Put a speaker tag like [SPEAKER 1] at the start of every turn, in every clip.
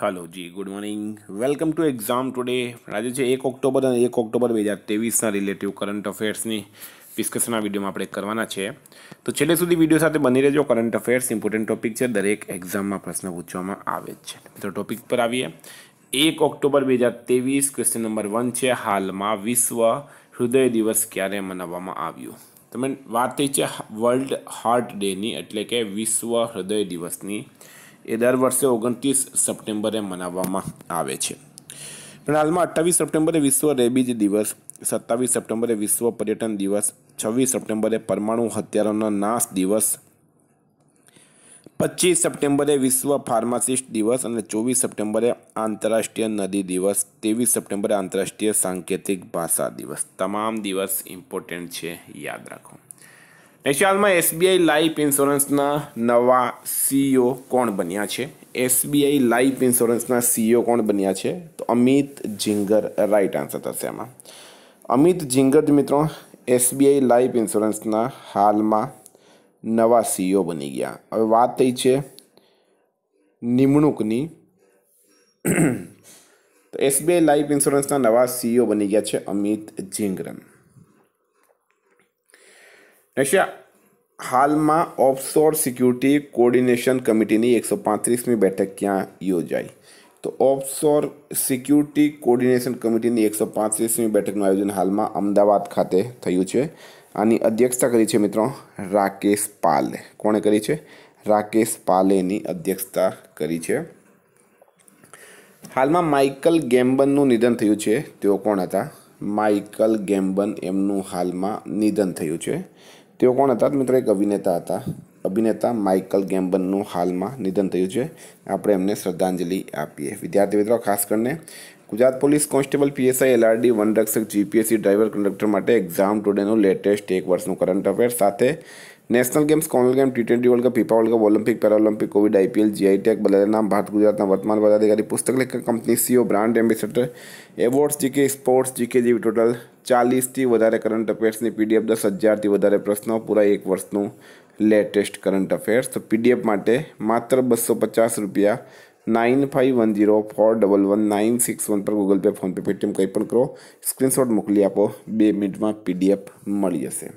[SPEAKER 1] hello ji good morning welcome to exam today આજે છે એક ઓક્ટોબર અને એક ઓક્ટોબર બે હજાર તેવીસના રિલેટિવ કરંટ અફેર્સની ડિસ્કશનના વિડીયોમાં આપણે કરવાના છે તો છેલ્લે સુધી વિડીયો સાથે બની રહેજો કરંટ અફેર્સ ઇમ્પોર્ટન્ટ ટોપિક છે દરેક એક્ઝામમાં પ્રશ્ન પૂછવામાં આવે જ છે તો ટોપિક પર આવીએ એક ઓક્ટોબર બે હજાર તેવીસ ક્વેશ્ચન નંબર વન છે હાલમાં વિશ્વ હૃદય દિવસ ક્યારે મનાવવામાં આવ્યું તમે વાત થઈ છે વર્લ્ડ હાર્ટ ડેની એટલે કે વિશ્વ હૃદય દિવસની એ દર વર્ષે ઓગણત્રીસ સપ્ટેમ્બરે મનાવવામાં આવે છે પણ હાલમાં અઠ્ઠાવીસ સપ્ટેમ્બરે વિશ્વ રેબીજ દિવસ સત્તાવીસ સપ્ટેમ્બરે વિશ્વ પર્યટન દિવસ છવ્વીસ સપ્ટેમ્બરે પરમાણુ હત્યારોના નાશ દિવસ પચીસ સપ્ટેમ્બરે વિશ્વ ફાર્માસિસ્ટ દિવસ અને ચોવીસ સપ્ટેમ્બરે આંતરરાષ્ટ્રીય નદી દિવસ ત્રેવીસ સપ્ટેમ્બરે આંતરરાષ્ટ્રીય સાંકેતિક ભાષા દિવસ તમામ દિવસ ઇમ્પોર્ટન્ટ છે યાદ રાખો હાલમાં એસબીઆઈ લાઈફ ઇન્સ્યોરન્સના નવા સીઓ e કોણ બન્યા છે એસબીઆઈ લાઈફ ઇન્સ્યોરન્સના સીઈઓ કોણ બન્યા છે તો અમિત ઝિંગર રાઈટ આન્સર થશે એમાં અમિત ઝિંગર મિત્રો એસબીઆઈ લાઈફ ઇન્સ્યોરન્સના હાલમાં નવા સીઓ e બની ગયા હવે વાત થઈ છે નિમણૂકની તો એસબીઆઈ લાઈફ ઇન્સ્યોરન્સના નવા સીઓ e બની ગયા છે અમિત ઝિંગરન નશા હાલમાં ઓફશોર સિક્યુરિટી કોઓર્ડિનેશન કમિટીની એકસો પાંત્રીસમી બેઠક ક્યાં યોજાઈ તો ઓફશોર સિક્યુરિટી કોઓર્ડિનેશન કમિટીની એકસો પાંત્રીસમી બેઠકનું આયોજન હાલમાં અમદાવાદ ખાતે થયું છે આની અધ્યક્ષતા કરી છે મિત્રો રાકેશ પાલે કોણે કરી છે રાકેશ પાલેની અધ્યક્ષતા કરી છે હાલમાં માઇકલ ગેમ્બનનું નિધન થયું છે તેઓ કોણ હતા માઇકલ ગેમ્બન એમનું હાલમાં નિધન થયું છે તેઓ કોણ હતા મિત્રો એક અભિનેતા હતા અભિનેતા માઇકલ ગેમ્બનનું હાલમાં નિધન થયું છે આપણે એમને શ્રદ્ધાંજલિ આપીએ વિદ્યાર્થી મિત્રો ખાસ કરીને Gujarat police constable PSI LRD રક્ષક જીપીએસસી ડ્રાઈવર કંડક્ટર માટે એક્ઝામ ટુડેનું લેટેસ્ટ એક વર્ષનું કરંટ અફેર સાથે national games commonwealth game T twenty world cup FIFA world cup Olympic Paralympic COVID IPL GI tag બલાનામ ભારત ગુજરાતના વર્તમાન પદાધિકારી પુસ્તક લેખક company CEO brand ambassador awards GK sports GK જેવી ટોટલ ચાલીસથી વધારે કરંટ અફેર્સની પીડીએફ દસ હજારથી વધારે પ્રશ્નો પૂરા એક વર્ષનું લેટેસ્ટ કરંટ અફેર્સ તો પીડીએફ માટે માત્ર બસો પચાસ રૂપિયા nine five one zero four double one nine six one પર ગૂગલ પે ફોનપે પેટીએમ કંઈ પણ કરો સ્ક્રીનશોટ મોકલી આપો બે મિનિટમાં પીડીએફ મળી જશે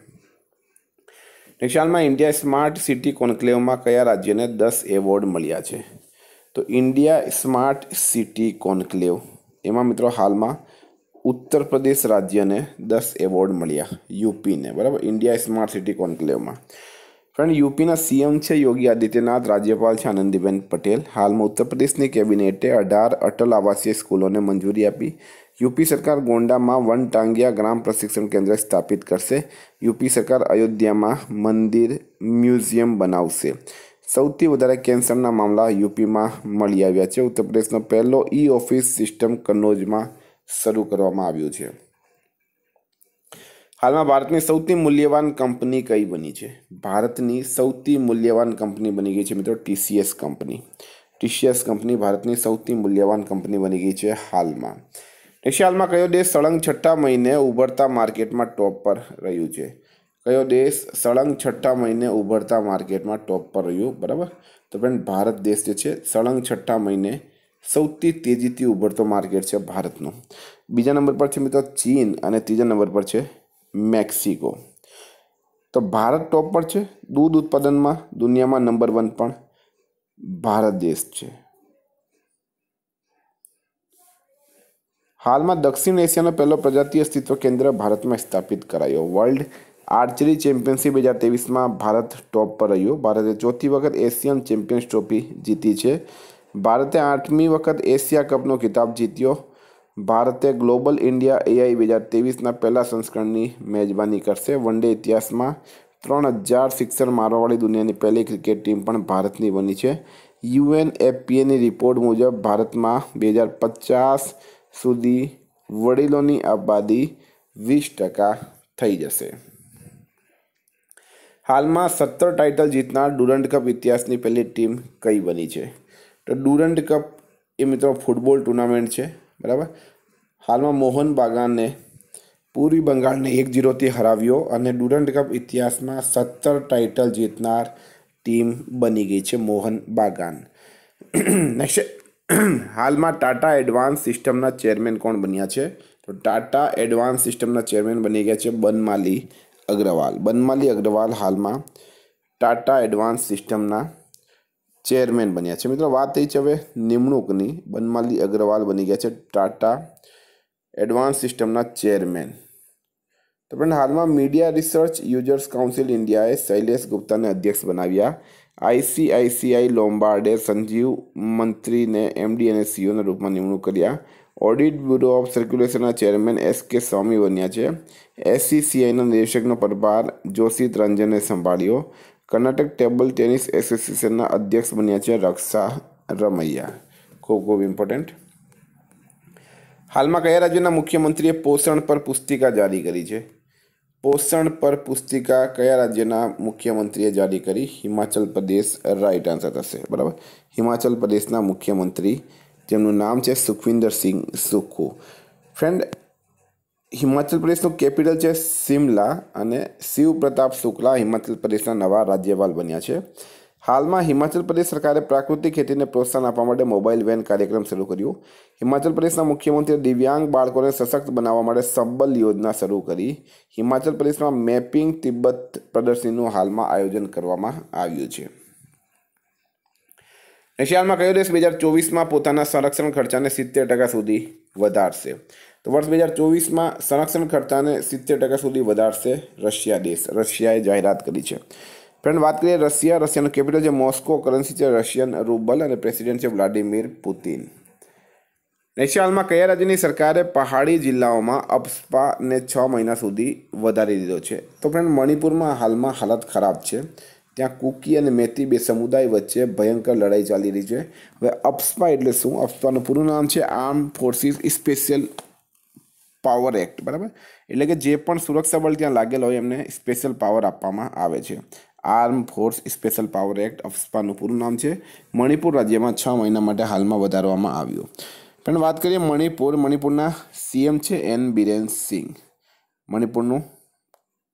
[SPEAKER 1] નિશાલમાં ઇન્ડિયા સ્માર્ટ સિટી કોન્ક્લેવમાં કયા રાજ્યને દસ એવોર્ડ મળ્યા છે તો ઇન્ડિયા સ્માર્ટ સિટી કોન્ક્લેવ એમાં મિત્રો હાલમાં ઉત્તર પ્રદેશ રાજ્યને દસ એવોર્ડ મળ્યા યુપીને બરાબર ઇન્ડિયા સ્માર્ટ સિટી કોન્ક્લેવમાં ફ્રેન્ડ યુપીના સીએમ છે યોગી આદિત્યનાથ રાજ્યપાલ છે આનંદીબેન પટેલ હાલમાં ઉત્તર પ્રદેશની કેબિનેટે અઢાર અટલ આવાસીય સ્કૂલોને મંજૂરી આપી યુપી સરકાર ગોંડામાં વન ટાંગિયા ગ્રામ પ્રશિક્ષણ કેન્દ્ર સ્થાપિત કરશે યુપી સરકાર અયોધ્યામાં મંદિર મ્યુઝિયમ બનાવશે સૌથી વધારે કેન્સરના મામલા યુપીમાં મળી આવ્યા છે ઉત્તર પ્રદેશનો પહેલો ઈ ઓફિસ સિસ્ટમ કન્નોજમાં શરૂ કરવામાં આવ્યું છે હાલમાં ભારતની સૌથી મૂલ્યવાન કંપની કઈ બની છે ભારતની સૌથી મૂલ્યવાન કંપની બની ગઈ છે મિત્રો ટીસીએસ કંપની ટીસીએસ કંપની ભારતની સૌથી મૂલ્યવાન કંપની બની ગઈ છે હાલમાં નેક્સ્ટ હાલમાં કયો દેશ સળંગ છઠ્ઠા મહિને ઉભરતા માર્કેટમાં ટોપ પર રહ્યું છે કયો દેશ સળંગ છઠ્ઠા મહિને ઉભરતા માર્કેટમાં ટોપ પર રહ્યું બરાબર તો ફ્રેન્ડ ભારત દેશ જે છે સળંગ છઠ્ઠા મહિને સૌથી તેજીથી ઉભરતો માર્કેટ છે ભારતનો બીજા નંબર પર છે મિત્રો ચીન અને ત્રીજા નંબર પર છે મેક્સિકો તો ભારત ટોપ પર છે દૂધ ઉત્પાદનમાં દુનિયામાં નંબર વન પણ ભારત દેશ છે હાલમાં દક્ષિણ એશિયાનો પહેલો પ્રજાતીય અસ્તિત્વ કેન્દ્ર ભારતમાં સ્થાપિત કરાયો વર્લ્ડ આર્ચરી ચેમ્પિયનશિપ બે હજાર તેવીસમાં ભારત ટોપ પર રહ્યો ભારતે ચોથી વખત એશિયન ચેમ્પિયન્સ ટ્રોફી જીતી છે ભારતે આઠમી વખત એશિયા કપનો ખિતાબ જીત્યો ભારતે ગ્લોબલ ઇન્ડિયા એઆઈ બે હજાર તેવીસના પહેલા સંસ્કરણની મેજબાની કરશે વન ડે ઇતિહાસમાં ત્રણ હજાર સિક્સર મારવાવાળી દુનિયાની પહેલી ક્રિકેટ ટીમ પણ ભારતની બની છે એફપીએની રિપોર્ટ મુજબ ભારતમાં બે હજાર પચાસ સુધી વડીલોની આબાદી વીસ ટકા થઈ જશે હાલમાં સત્તર ટાઇટલ જીતનાર ડુરંડ કપ ઇતિહાસની પહેલી ટીમ કઈ બની છે તો ડુરંડ કપ એ મિત્રો ફૂટબોલ ટુર્નામેન્ટ છે બરાબર હાલમાં મોહન બાગાને પૂર્વી બંગાળને એક જીરોથી હરાવ્યો અને ડુરંડ કપ ઇતિહાસમાં સત્તર ટાઇટલ જીતનાર ટીમ બની ગઈ છે મોહન બાગાન નેક્સ્ટ હાલમાં ટાટા એડવાન્સ સિસ્ટમના ચેરમેન કોણ બન્યા છે તો ટાટા એડવાન્સ સિસ્ટમના ચેરમેન બની ગયા છે બનમાલી અગ્રવાલ બનમાલી અગ્રવાલ હાલમાં ટાટા એડવાન્સ સિસ્ટમના चेरमेन बनया मित्रों बात यही हमें निमणूकनी बनमाली अग्रवाल बनी गया है टाटा एडवांस सीस्टम चेरमेन तो फ्रेंड हाल में मीडिया रिसर्च यूजर्स काउंसिल इंडियाए शैलेष गुप्ता ने अध्यक्ष बनाया आईसीआईसीआई लोम्बार्डे संजीव मंत्री ने एमडी ने सीओ रूप में निमणूक कर audit bureau of circulation chairman S K Swami बनया है एससीसीआई निदेशक पदभार जोशी रंजने संभाल કર્ણાટક ટેબલ ટેનિસ એસોસિએશનના અધ્યક્ષ બન્યા છે રક્ષા રમૈયા ખૂબ ખૂબ ઇમ્પોર્ટન્ટ હાલમાં કયા રાજ્યના મુખ્યમંત્રીએ પોષણ પર પુસ્તિકા જારી કરી છે પોષણ પર પુસ્તિકા કયા રાજ્યના મુખ્યમંત્રીએ જારી કરી હિમાચલ પ્રદેશ રાઇટ આન્સર થશે બરાબર હિમાચલ પ્રદેશના મુખ્યમંત્રી જેમનું નામ છે સુખવિન્દર સિંહ સુખુ ફ્રેન્ડ હિમાચલ પ્રદેશનું કેપિટલ છે સિમલા અને શિવ પ્રતાપ શુક્લા હિમાચલ પ્રદેશના નવા રાજ્યપાલ બન્યા છે હાલમાં હિમાચલ પ્રદેશ સરકારે પ્રાકૃતિક ખેતીને પ્રોત્સાહન આપવા માટે મોબાઈલ વેન કાર્યક્રમ શરૂ કર્યો હિમાચલ પ્રદેશના મુખ્યમંત્રીએ દિવ્યાંગ બાળકોને સશક્ત બનાવવા માટે સંબલ યોજના શરૂ કરી હિમાચલ પ્રદેશમાં મેપિંગ તિબ્બત પ્રદર્શનીનું હાલમાં આયોજન કરવામાં આવ્યું છે એશિયામાં કયો દેશ બે હજાર ચોવીસમાં પોતાના સંરક્ષણ ખર્ચાને સિત્તેર ટકા સુધી વધારશે તો વર્ષ બે હજાર ચોવીસમાં સંરક્ષણ ખર્ચાને સિત્તેર ટકા સુધી વધારશે રશિયા દેશ રશિયાએ જાહેરાત કરી છે ફ્રેન્ડ વાત કરીએ રશિયા રશિયાનું કેપિટલ છે મોસ્કો કરન્સી છે રશિયન રૂબલ અને પ્રેસિડેન્ટ છે વ્લાડિમીર પુતિન નેશિયાલમાં કયા રાજ્યની સરકારે પહાડી જિલ્લાઓમાં અપસ્પાને છ મહિના સુધી વધારી દીધો છે તો ફ્રેન્ડ મણિપુરમાં હાલમાં હાલત ખરાબ છે ત્યાં કુકી અને મેથી બે સમુદાય વચ્ચે ભયંકર લડાઈ ચાલી રહી છે હવે અપ્સપા એટલે શું અપ્સપાનું પૂરું નામ છે arm forces special power act બરાબર એટલે કે જે પણ સુરક્ષા બળ ત્યાં લાગેલા હોય એમને સ્પેશિયલ પાવર આપવામાં આવે છે arm force special power act અફસ્પાનું પૂરું નામ છે મણિપુર રાજ્યમાં છ મહિના માટે હાલમાં વધારવામાં આવ્યું પણ વાત કરીએ મણિપુર મણિપુરના સીએમ છે એન બિરેન સિંઘ મણિપુરનું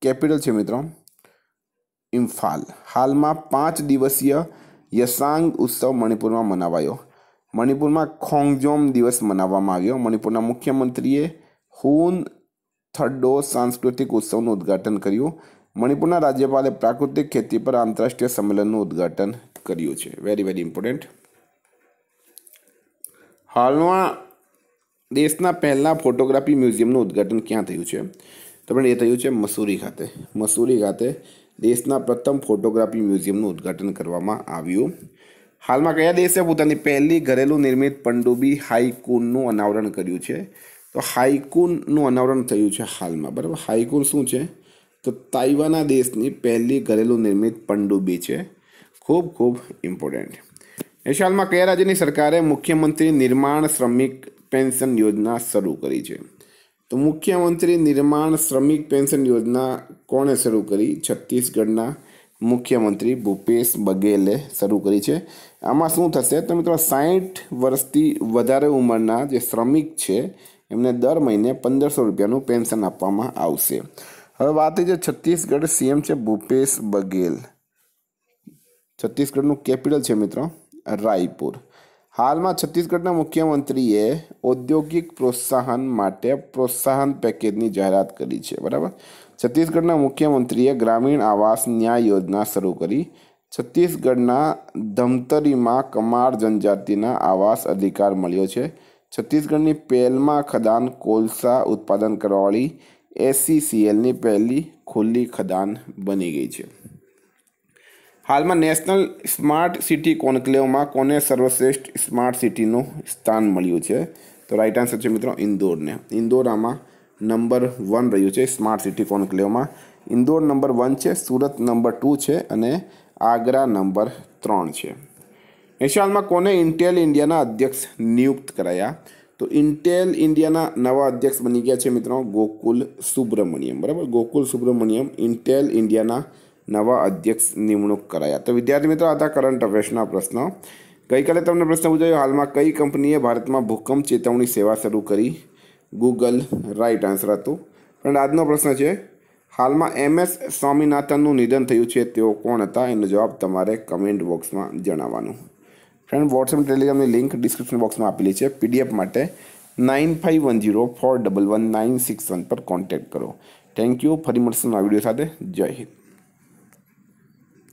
[SPEAKER 1] કેપિટલ છે મિત્રો ઇમ્ફાલ હાલમાં પાંચ દિવસીય યસાંગ ઉત્સવ મણિપુરમાં મનાવાયો મણિપુરમાં ખોંગજોમ દિવસ મનાવવામાં આવ્યો મણિપુરના મુખ્યમંત્રીએ હુન થડ્ડો સાંસ્કૃતિક ઉત્સવનું ઉદ્ઘાટન કર્યું મણિપુરના રાજ્યપાલે પ્રાકૃતિક ખેતી પર આંતરરાષ્ટ્રીય સંમેલનનું ઉદ્ઘાટન કર્યું છે વેરી વેરી ઇમ્પોર્ટન્ટ હાલમાં દેશના પહેલાં ફોટોગ્રાફી મ્યુઝિયમનું ઉદ્ઘાટન ક્યાં થયું છે તો પણ એ થયું છે મસૂરી ખાતે મસૂરી ખાતે દેશના પ્રથમ ફોટોગ્રાફી મ્યુઝિયમનું ઉદ્ઘાટન કરવામાં આવ્યું હાલમાં કયા દેશે પોતાની પહેલી ઘરેલું નિર્મિત પંડુબી હાઈકુનનું અનાવરણ કર્યું છે તો હાઈકુનનું અનાવરણ થયું છે હાલમાં બરાબર હાઈકુન શું છે તો તાઇવાના દેશની પહેલી ઘરેલું નિર્મિત પંડુબી છે ખૂબ ખૂબ ઇમ્પોર્ટન્ટ હાલમાં કયા રાજ્યની સરકારે મુખ્યમંત્રી નિર્માણ શ્રમિક પેન્શન યોજના શરૂ કરી છે તો મુખ્યમંત્રી નિર્માણ શ્રમિક પેન્શન યોજના કોણે શરૂ કરી છત્તીસગઢના મુખ્યમંત્રી ભૂપેશ બઘેલે શરૂ કરી છે આમાં શું થશે તો મિત્રો સાહીઠ વર્ષથી વધારે ઉંમરના જે શ્રમિક છે એમને દર મહિને પંદરસો રૂપિયાનું પેન્શન આપવામાં આવશે હવે વાત છે છત્તીસગઢ સીએમ છે ભૂપેશ બઘેલ છત્તીસગઢનું કેપિટલ છે મિત્રો રાયપુર હાલમાં છત્તીસગઢના મુખ્યમંત્રીએ ઔદ્યોગિક પ્રોત્સાહન માટે પ્રોત્સાહન પેકેજની જાહેરાત કરી છે બરાબર છત્તીસગઢના મુખ્યમંત્રીએ ગ્રામીણ આવાસ ન્યાય યોજના શરૂ કરી છત્તીસગઢના ધમતરીમાં કમાર જનજાતિના આવાસ અધિકાર મળ્યો છે છત્તીસગઢની પહેલમાં ખદાન કોલસા ઉત્પાદન કરવાવાળી એસસીસીએલની પહેલી ખુલ્લી ખદાન બની ગઈ છે હાલમાં નેશનલ સ્માર્ટ સિટી કોન્કલેવમાં કોને સર્વશ્રેષ્ઠ સ્માર્ટ સિટીનું સ્થાન મળ્યું છે તો રાઈટ આન્સર છે મિત્રો ઇન્દોરને ઇન્દોર આમાં નંબર વન રહ્યું છે સ્માર્ટ સિટી કોન્કલેવમાં ઇન્દોર નંબર વન છે સુરત નંબર ટુ છે અને આગ્રા નંબર ત્રણ છે નેશાલમાં કોને ઇન્ટેલ ઇન્ડિયાના અધ્યક્ષ નિયુક્ત કરાયા તો ઇન્ટેલ ઇન્ડિયાના નવા અધ્યક્ષ બની ગયા છે મિત્રો ગોકુલ સુબ્રમણ્યમ બરાબર ગોકુલ સુબ્રમણ્યમ ઇન્ટેલ ઇન્ડિયાના નવા અધ્યક્ષ નિમણૂક કરાયા તો વિદ્યાર્થી મિત્રો આ હતા કરંટ અફેર્સના પ્રશ્નો ગઈકાલે તમને પ્રશ્ન પૂછાયો હાલમાં કઈ કંપનીએ ભારતમાં ભૂકંપ ચેતવણી સેવા શરૂ કરી ગૂગલ રાઈટ આન્સર હતું પણ આજનો પ્રશ્ન છે હાલમાં એમ એસ સ્વામિનાથનનું નિધન થયું છે તેઓ કોણ હતા એનો જવાબ તમારે કમેન્ટ બોક્સમાં જણાવવાનું ફ્રેન્ડ વોટ્સએપ ટેલિગ્રામની લિંક ડિસ્ક્રિપ્શન બોક્સમાં આપેલી છે પીડીએફ માટે nine five one zero four double one nine six one પર કોન્ટેક્ટ કરો થેન્ક યુ ફરી મળશું આ વિડીયો સાથે જય હિન્દ